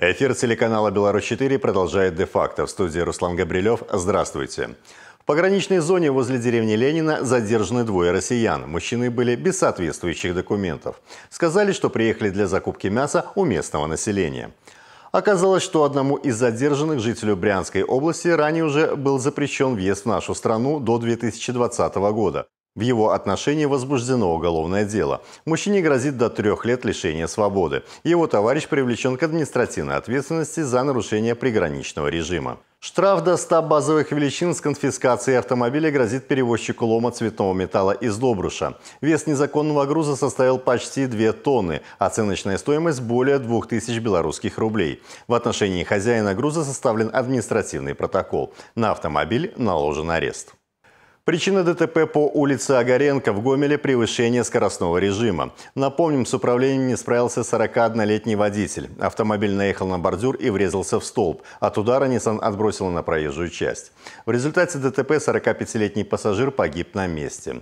Эфир телеканала «Беларусь-4» продолжает «Де-факто». В студии Руслан Габрилев. Здравствуйте. В пограничной зоне возле деревни Ленина задержаны двое россиян. Мужчины были без соответствующих документов. Сказали, что приехали для закупки мяса у местного населения. Оказалось, что одному из задержанных жителю Брянской области ранее уже был запрещен въезд в нашу страну до 2020 года. В его отношении возбуждено уголовное дело. Мужчине грозит до трех лет лишения свободы. Его товарищ привлечен к административной ответственности за нарушение приграничного режима. Штраф до 100 базовых величин с конфискацией автомобиля грозит перевозчику лома цветного металла из Добруша. Вес незаконного груза составил почти 2 тонны, оценочная стоимость более 2000 белорусских рублей. В отношении хозяина груза составлен административный протокол. На автомобиль наложен арест. Причина ДТП по улице Агаренко в Гомеле – превышение скоростного режима. Напомним, с управлением не справился 41-летний водитель. Автомобиль наехал на бордюр и врезался в столб. От удара Nissan отбросила на проезжую часть. В результате ДТП 45-летний пассажир погиб на месте.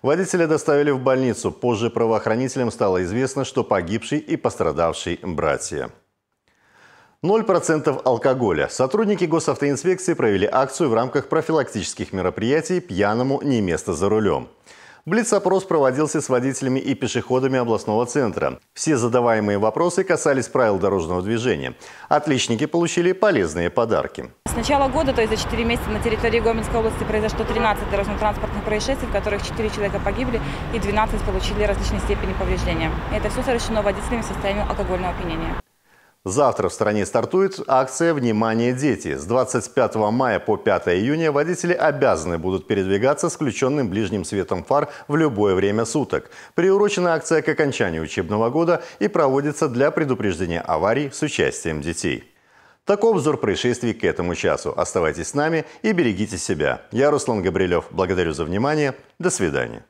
Водителя доставили в больницу. Позже правоохранителям стало известно, что погибший и пострадавший братья. 0% алкоголя. Сотрудники госавтоинспекции провели акцию в рамках профилактических мероприятий «Пьяному не место за рулем». Блиц-опрос проводился с водителями и пешеходами областного центра. Все задаваемые вопросы касались правил дорожного движения. Отличники получили полезные подарки. С начала года, то есть за 4 месяца, на территории Гомельской области произошло 13 дорожно-транспортных происшествий, в которых 4 человека погибли и 12 получили различные степени повреждения. Это все совершено водителями в состоянии алкогольного опьянения. Завтра в стране стартует акция «Внимание, дети». С 25 мая по 5 июня водители обязаны будут передвигаться с включенным ближним светом фар в любое время суток. Приурочена акция к окончанию учебного года и проводится для предупреждения аварий с участием детей. Так обзор происшествий к этому часу. Оставайтесь с нами и берегите себя. Я Руслан Габрилев. Благодарю за внимание. До свидания.